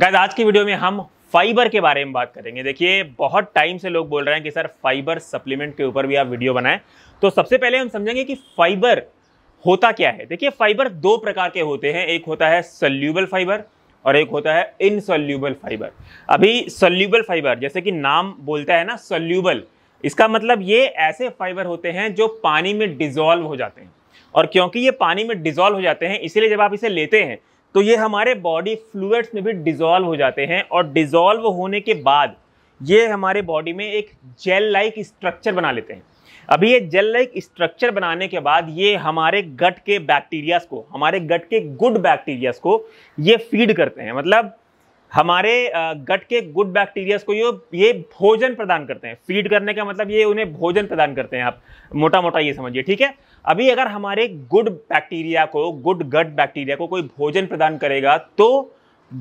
guys आज की video में हम फाइबर के बारे में बात करेंगे देखिए बहुत टाइम से लोग बोल रहे हैं कि सर फाइबर सप्लीमेंट के ऊपर भी आप वीडियो बनाएं तो सबसे पहले हम समझेंगे कि फाइबर होता क्या है देखिए फाइबर दो प्रकार के होते हैं एक होता है सल्यूबल फाइबर और एक होता है इनसल्यूबल फाइबर अभी सल्यूबल फाइबर जैसे कि नाम बोलता है ना सल्यूबल इसका मतलब ये ऐसे फाइबर होते हैं जो पानी में डिजोल्व हो जाते हैं और क्योंकि ये पानी में डिजोल्व हो जाते हैं इसीलिए जब आप इसे लेते हैं तो ये हमारे बॉडी फ्लूड्स में भी डिज़ोल्व हो जाते हैं और डिज़ोल्व होने के बाद ये हमारे बॉडी में एक जेल लाइक स्ट्रक्चर बना लेते हैं अभी ये जेल लाइक स्ट्रक्चर बनाने के बाद ये हमारे गट के बैक्टीरियाज को हमारे गट के गुड बैक्टीरियाज को ये फीड करते हैं मतलब हमारे गट के गुड बैक्टीरियाज को ये ये भोजन प्रदान करते हैं फीड करने का मतलब ये उन्हें भोजन प्रदान करते हैं आप मोटा मोटा ये समझिए ठीक है अभी अगर हमारे गुड बैक्टीरिया को गुड गट बैक्टीरिया को कोई भोजन प्रदान करेगा तो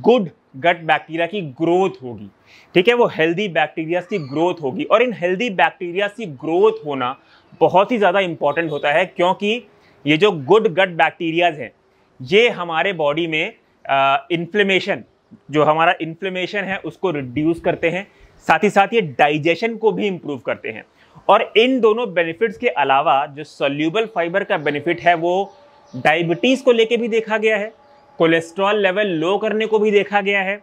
गुड गट बैक्टीरिया की ग्रोथ होगी ठीक है वो हेल्दी बैक्टीरिया की ग्रोथ होगी और इन हेल्दी बैक्टीरिया की ग्रोथ होना बहुत ही ज़्यादा इंपॉर्टेंट होता है क्योंकि ये जो गुड गट बैक्टीरियाज हैं ये हमारे बॉडी में इन्फ्लेमेशन जो हमारा इन्फ्लेमेशन है उसको रिड्यूस करते हैं साथ ही साथ ये डाइजेशन को भी इम्प्रूव करते हैं और इन दोनों बेनिफिट्स के अलावा जो सोल्यूबल फाइबर का बेनिफिट है वो डायबिटीज़ को लेके भी देखा गया है कोलेस्ट्रॉल लेवल लो करने को भी देखा गया है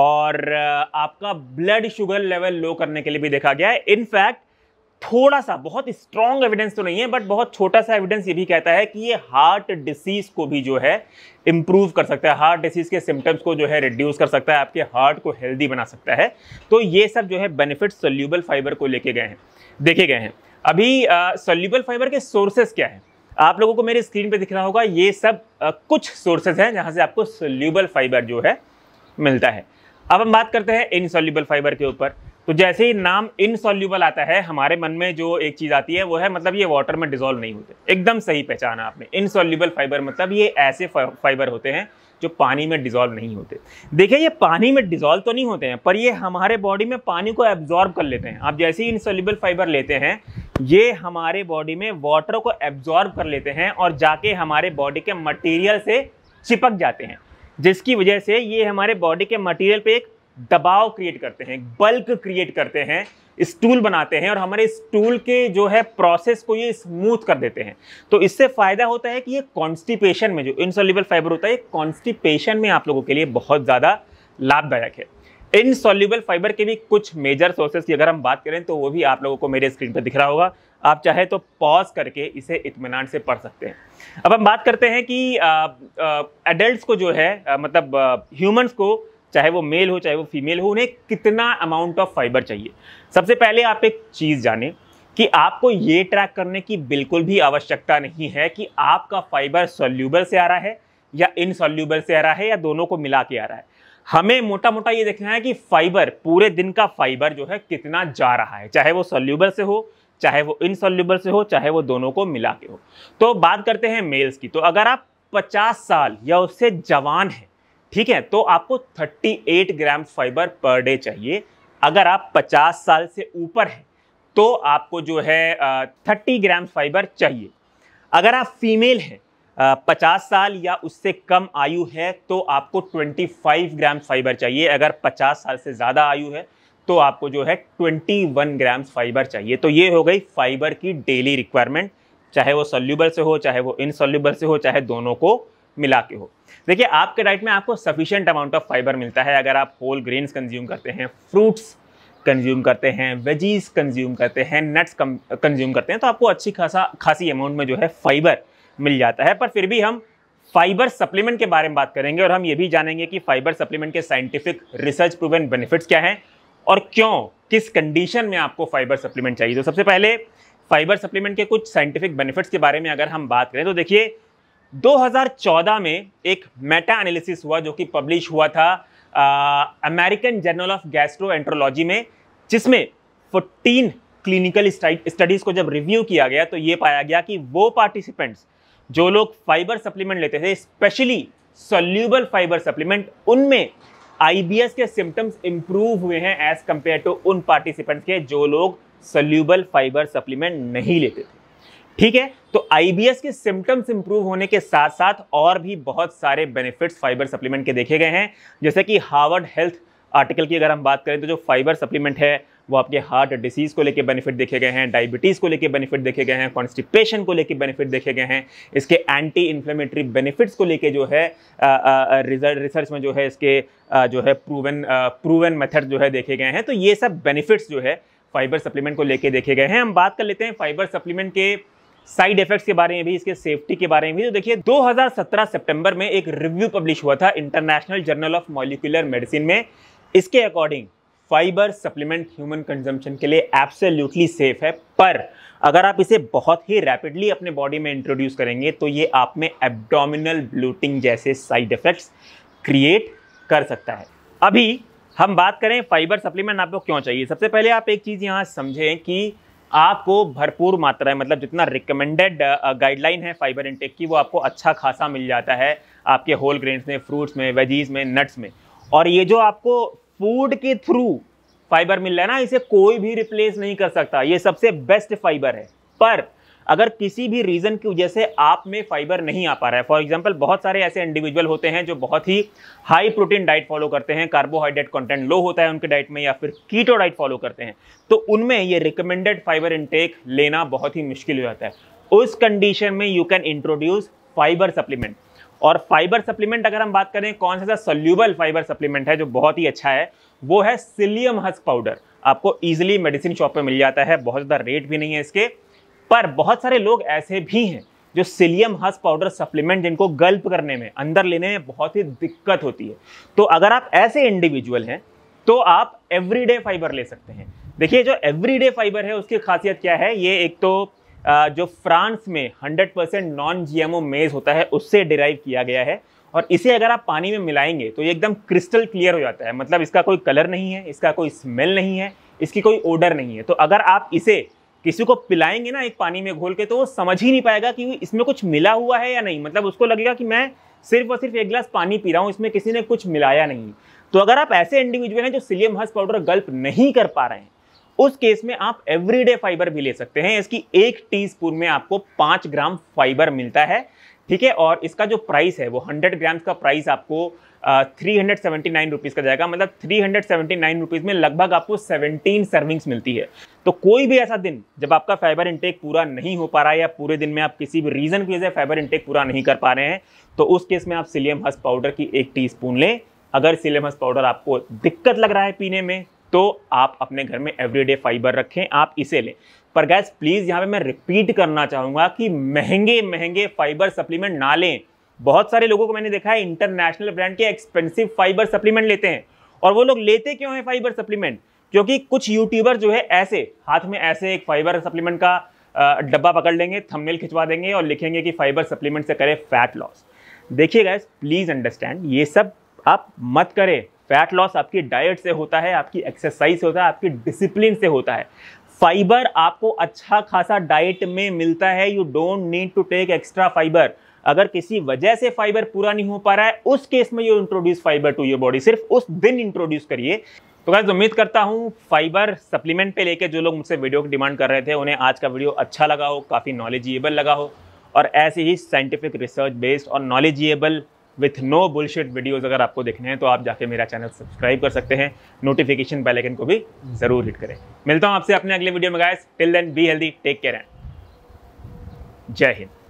और आपका ब्लड शुगर लेवल लो करने के लिए भी देखा गया है इनफैक्ट थोड़ा सा बहुत स्ट्रॉन्ग एविडेंस तो नहीं है बट बहुत छोटा सा एविडेंस ये भी कहता है कि ये हार्ट डिसीज को भी जो है इम्प्रूव कर सकता है हार्ट डिसीज के सिम्टम्स को जो है रिड्यूस कर सकता है आपके हार्ट को हेल्दी बना सकता है तो ये सब जो है बेनिफिट सोल्यूबल फाइबर को लेके गए हैं देखे गए हैं अभी सोल्यूबल फाइबर के सोर्सेस क्या है आप लोगों को मेरे स्क्रीन पर दिख रहा होगा ये सब आ, कुछ सोर्सेज हैं जहाँ से आपको सोल्यूबल फाइबर जो है मिलता है अब हम बात करते हैं इन फाइबर के ऊपर तो जैसे ही नाम इनसॉल्यूबल आता है हमारे मन में जो एक चीज़ आती है वो है मतलब ये वाटर में डिजोल्व नहीं होते एकदम सही पहचाना आपने इनसॉल्यूबल फाइबर मतलब ये ऐसे फाइबर होते हैं जो पानी में डिजोल्व नहीं होते देखिए ये पानी में डिजोल्व तो नहीं होते हैं पर ये हमारे बॉडी में पानी को एब्जॉर्ब कर लेते हैं आप जैसे ही इनसॉल्यूबल फाइबर लेते हैं ये हमारे बॉडी में वाटर को एब्जॉर्ब कर लेते हैं और जाके हमारे बॉडी के मटेरियल से चिपक जाते हैं जिसकी वजह से ये हमारे बॉडी के मटेरियल पे एक दबाव क्रिएट करते हैं बल्क क्रिएट करते हैं स्टूल बनाते हैं और हमारे स्टूल के जो है प्रोसेस को ये स्मूथ कर देते हैं तो इससे फ़ायदा होता है कि ये कॉन्स्टिपेशन में जो इनसॉल्यूबल फाइबर होता है ये कॉन्स्टिपेशन में आप लोगों के लिए बहुत ज़्यादा लाभदायक है इनसॉल्यूबल फाइबर के भी कुछ मेजर सोर्सेस की अगर हम बात करें तो वो भी आप लोगों को मेरे स्क्रीन पर दिख रहा होगा आप चाहे तो पॉज करके इसे इतमान से पढ़ सकते हैं अब हम बात करते हैं कि एडल्ट को जो है आ, मतलब ह्यूमन्स को चाहे वो मेल हो चाहे वो फीमेल हो उन्हें कितना अमाउंट ऑफ फाइबर चाहिए सबसे पहले आप एक चीज़ जाने कि आपको ये ट्रैक करने की बिल्कुल भी आवश्यकता नहीं है कि आपका फाइबर सोल्यूबल से आ रहा है या इनसॉल्यूबल से आ रहा है या दोनों को मिला के आ रहा है हमें मोटा मोटा ये देखना है कि फाइबर पूरे दिन का फाइबर जो है कितना जा रहा है चाहे वो सोल्यूबल से हो चाहे वो इनसॉल्यूबल से हो चाहे वो दोनों को मिला के हो तो बात करते हैं मेल्स की तो अगर आप 50 साल या उससे जवान है ठीक है तो आपको 38 ग्राम फाइबर पर डे चाहिए अगर आप 50 साल से ऊपर हैं तो आपको जो है थर्टी ग्राम फाइबर चाहिए अगर आप फीमेल हैं पचास साल या उससे कम आयु है तो आपको 25 ग्राम फाइबर चाहिए अगर 50 साल से ज़्यादा आयु है तो आपको जो है 21 ग्राम फाइबर चाहिए तो ये हो गई फाइबर की डेली रिक्वायरमेंट चाहे वो सोल्यूबल से हो चाहे वो इनसोल्यूबल से हो चाहे दोनों को मिला के हो देखिए आपके डाइट में आपको सफिशियंट अमाउंट ऑफ फाइबर मिलता है अगर आप होल ग्रेन्स कंज्यूम करते हैं फ्रूट्स कंज्यूम करते हैं वेजीज कंज्यूम करते हैं नट्स कंज्यूम करते हैं तो आपको अच्छी खासा खासी अमाउंट में जो है फाइबर मिल जाता है पर फिर भी हम फाइबर सप्लीमेंट के बारे में बात करेंगे और हम ये भी जानेंगे कि फाइबर सप्लीमेंट के साइंटिफिक रिसर्च प्रूवन बेनिफिट्स क्या हैं और क्यों किस कंडीशन में आपको फाइबर सप्लीमेंट चाहिए तो सबसे पहले फाइबर सप्लीमेंट के कुछ साइंटिफिक बेनिफिट्स के बारे में अगर हम बात करें तो देखिए 2014 में एक मेटा एनालिसिस हुआ जो कि पब्लिश हुआ था अमेरिकन जर्नल ऑफ गैस्ट्रोएंट्रोलॉजी में जिसमें 14 क्लिनिकल स्टडीज़ को जब रिव्यू किया गया तो ये पाया गया कि वो पार्टिसिपेंट्स जो लोग फाइबर सप्लीमेंट लेते थे स्पेशली सोल्यूबल फाइबर सप्लीमेंट उनमें आईबीएस के सिम्टम्स इंप्रूव हुए हैं एज कंपेयर टू उन पार्टिसिपेंट्स के जो लोग सोल्यूबल फाइबर सप्लीमेंट नहीं लेते थे ठीक है तो आईबीएस के सिम्टम्स इंप्रूव होने के साथ साथ और भी बहुत सारे बेनिफिट्स फाइबर सप्लीमेंट के देखे गए हैं जैसे कि हार्वर्ड हेल्थ आर्टिकल की अगर हम बात करें तो जो फाइबर सप्लीमेंट है वो आपके हार्ट डिसीज़ को लेके बेनिफिट देखे गए हैं डायबिटीज़ को लेके बेनिफिट देखे गए हैं कॉन्स्टिपेशन को लेके बेनिफिट देखे गए हैं इसके एंटी इन्फ्लेमेटरी बेनिफिट्स को लेके जो है रिसर्च में जो है इसके आ, जो है प्रूवन प्रूवन मेथड जो है देखे गए हैं तो ये सब बेनिफिट्स जो है फाइबर सप्लीमेंट को लेके देखे गए हैं हम बात कर लेते हैं फाइबर सप्लीमेंट के साइड इफेक्ट्स के बारे में भी इसके सेफ्टी के बारे में भी तो देखिए 2017 सितंबर में एक रिव्यू पब्लिश हुआ था international journal of molecular medicine में इसके according fibre supplement human consumption के लिए एब्सोल्युटली सेफ है पर अगर आप इसे बहुत ही रैपिडली अपने बॉडी में इंट्रोड्यूस करेंगे तो ये आप में एबडोमिनल ब्लूटिंग जैसे साइड इफेक्ट्स क्रिएट कर सकता है अभी हम बात करें फाइबर सप्लीमेंट आपको क्यों चाहिए सबसे पहले आप एक चीज़ यहाँ समझें कि आपको भरपूर मात्रा है मतलब जितना रिकमेंडेड गाइडलाइन uh, है फाइबर इनटेक की वो आपको अच्छा खासा मिल जाता है आपके होल ग्रेन्स में फ्रूट्स में वेजीज में नट्स में और ये जो आपको फूड के थ्रू फाइबर मिल रहा है ना इसे कोई भी रिप्लेस नहीं कर सकता ये सबसे बेस्ट फाइबर है पर अगर किसी भी रीज़न की वजह से आप में फाइबर नहीं आ पा रहा है फॉर एग्जाम्पल बहुत सारे ऐसे इंडिविजुअल होते हैं जो बहुत ही हाई प्रोटीन डाइट फॉलो करते हैं कार्बोहाइड्रेट कंटेंट लो होता है उनके डाइट में या फिर कीटो डाइट फॉलो करते हैं तो उनमें ये रिकमेंडेड फाइबर इनटेक लेना बहुत ही मुश्किल हो जाता है उस कंडीशन में you can introduce fibre supplement और फाइबर सप्लीमेंट अगर हम बात करें कौन सा सोल्यूबल फाइबर सप्लीमेंट है जो बहुत ही अच्छा है वो है सिलियम हस्क पाउडर आपको ईजिली मेडिसिन शॉप पे मिल जाता है बहुत ज़्यादा रेट भी नहीं है इसके पर बहुत सारे लोग ऐसे भी हैं जो सिलियम हस पाउडर सप्लीमेंट जिनको गल्प करने में अंदर लेने में बहुत ही दिक्कत होती है तो अगर आप ऐसे इंडिविजुअल हैं तो आप एवरीडे फाइबर ले सकते हैं देखिए जो एवरीडे फाइबर है उसकी खासियत क्या है ये एक तो जो फ्रांस में 100 परसेंट नॉन जी मेज होता है उससे डिराइव किया गया है और इसे अगर आप पानी में मिलाएंगे तो ये एकदम क्रिस्टल क्लियर हो जाता है मतलब इसका कोई कलर नहीं है इसका कोई स्मेल नहीं है इसकी कोई ओडर नहीं है तो अगर आप इसे किसी को पिलाएंगे ना एक पानी में घोल के तो वो समझ ही नहीं पाएगा कि इसमें कुछ मिला हुआ है या नहीं मतलब उसको लगेगा कि मैं सिर्फ और सिर्फ एक गिलास पानी पी रहा हूँ इसमें किसी ने कुछ मिलाया नहीं तो अगर आप ऐसे इंडिविजुअल हैं जो सिलियम हस पाउडर गल्प नहीं कर पा रहे हैं उस केस में आप एवरीडे फाइबर भी ले सकते हैं इसकी एक टीस्पून में आपको पाँच ग्राम फाइबर मिलता है ठीक है और इसका जो प्राइस है वो हंड्रेड ग्राम्स का प्राइस आपको three hundred seventy nine rupees का जाएगा मतलब three hundred seventy nine rupees में लगभग आपको सेवनटीन सर्विंग्स मिलती है तो कोई भी ऐसा दिन जब आपका फाइबर इंटेक पूरा नहीं हो पा रहा है या पूरे दिन में आप किसी भी रीज़न की वजह से फाइबर इंटेक पूरा नहीं कर पा रहे हैं तो उस केस में आप सिलियम हस पाउडर की एक टी स्पून लें अगर सिलियम हस पाउडर आपको दिक्कत लग रहा है पीने में तो आप अपने घर में एवरीडे फाइबर रखें आप इसे लें पर गैस प्लीज़ यहाँ पे मैं रिपीट करना चाहूँगा कि महंगे महंगे फाइबर सप्लीमेंट ना लें बहुत सारे लोगों को मैंने देखा है इंटरनेशनल ब्रांड के एक्सपेंसिव फाइबर सप्लीमेंट लेते हैं और वो लोग लेते क्यों हैं फाइबर सप्लीमेंट क्योंकि कुछ यूट्यूबर जो है ऐसे हाथ में ऐसे एक फाइबर सप्लीमेंट का डब्बा पकड़ लेंगे थंबनेल खिंचवा देंगे और लिखेंगे कि फाइबर सप्लीमेंट से करें फैट लॉस देखिए गैस प्लीज़ अंडरस्टैंड ये सब आप मत करें फैट लॉस आपकी डाइट से होता है आपकी एक्सरसाइज से होता है आपकी डिसिप्लिन से होता है फाइबर आपको अच्छा खासा डाइट में मिलता है you don't need to take extra fibre अगर किसी वजह से फाइबर पूरा नहीं हो पा रहा है उस केस में you introduce fibre to your body सिर्फ उस दिन इंट्रोड्यूस करिए तो गाइज उम्मीद करता हूँ फाइबर सप्लीमेंट पे लेके जो लोग मुझसे वीडियो की डिमांड कर रहे थे उन्हें आज का वीडियो अच्छा लगा हो काफ़ी नॉलेजिएबल लगा हो और ऐसे ही साइंटिफिक रिसर्च बेस्ड और knowledgeable with no bullshit videos अगर आपको देखने हैं तो आप जाके मेरा चैनल सब्सक्राइब कर सकते हैं नोटिफिकेशन बेल आइकन को भी ज़रूर हिट करें मिलता हूँ आपसे अपने अगले वीडियो में guys till then be healthy take care and जय हिंद